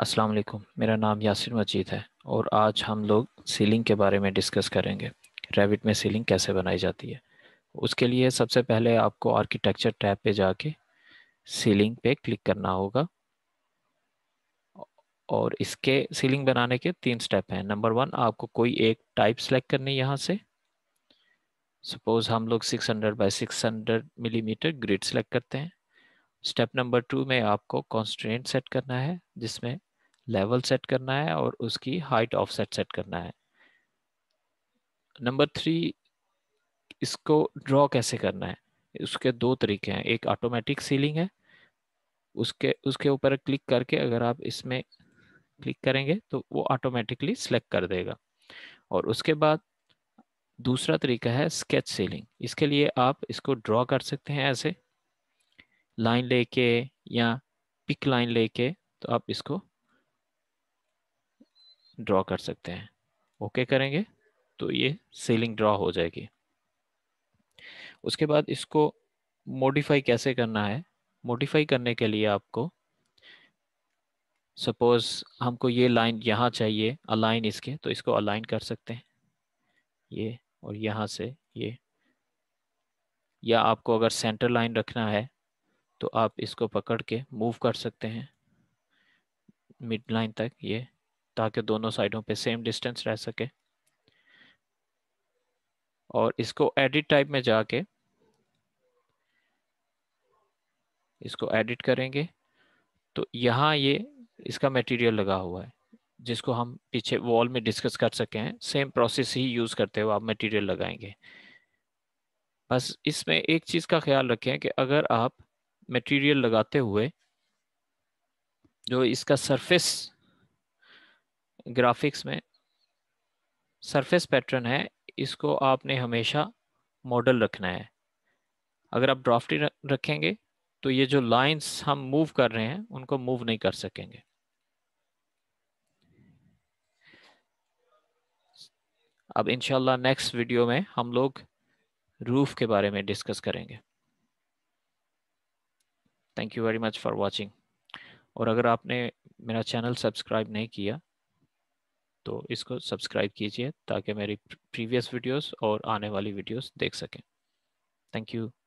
अस्सलाम वालेकुम मेरा नाम यासिर मजीद है और आज हम लोग सीलिंग के बारे में डिस्कस करेंगे रेविट में सीलिंग कैसे बनाई जाती है उसके लिए सबसे पहले आपको आर्किटेक्चर टैब पे जाके सीलिंग पे क्लिक करना होगा और इसके सीलिंग बनाने के तीन स्टेप हैं नंबर वन आपको कोई एक टाइप सेलेक्ट करनी यहाँ से सपोज़ हम लोग 600 hundred milli millimetre grid select करते हैं स्टेप नंबर टू में आपको कॉन्स्ट्रेंट सेट करना है जिसमें लेवल सेट करना है और उसकी हाइट ऑफसेट सेट करना है नंबर थ्री इसको ड्रॉ कैसे करना है उसके दो तरीके हैं एक ऑटोमेटिक सीलिंग है उसके उसके ऊपर क्लिक करके अगर आप इसमें क्लिक करेंगे तो वो ऑटोमेटिकली सेलेक्ट कर देगा और उसके बाद दूसरा तरीका है स्केच सीलिंग इसके लिए आप इसको ड्रॉ कर सकते हैं ऐसे लाइन लेके या पिक लाइन लेके तो आप इसको ड्रॉ कर सकते हैं ओके करेंगे तो ये सीलिंग ड्रॉ हो जाएगी उसके बाद इसको मॉडिफाई कैसे करना है मॉडिफाई करने के लिए आपको सपोज हमको ये लाइन यहाँ चाहिए अलाइन इसके तो इसको अलाइन कर सकते हैं ये और यहाँ से ये या आपको अगर सेंटर लाइन रखना है तो आप इसको पकड़ के मूव कर सकते हैं मिड लाइन तक ये ताकि दोनों साइडों पे सेम डिस्टेंस रह सके और इसको एडिट टाइप में जाके इसको एडिट करेंगे तो यहाँ ये इसका मटेरियल लगा हुआ है जिसको हम पीछे वॉल में डिस्कस कर सके हैं सेम प्रोसेस ही यूज़ करते हुए आप मटेरियल लगाएंगे बस इसमें एक चीज़ का ख्याल रखें कि अगर आप मटेरियल लगाते हुए जो इसका सरफेस ग्राफिक्स में सरफेस पैटर्न है इसको आपने हमेशा मॉडल रखना है अगर आप ड्राफ्टी रखेंगे तो ये जो लाइंस हम मूव कर रहे हैं उनको मूव नहीं कर सकेंगे अब इंशाल्लाह नेक्स्ट वीडियो में हम लोग रूफ़ के बारे में डिस्कस करेंगे thank you very much for watching और अगर आपने मेरा चैनल सब्सक्राइब नहीं किया तो इसको सब्सक्राइब कीजिए ताकि मेरी प्रीवियस वीडियोस और आने वाली वीडियोस देख सकें थैंक यू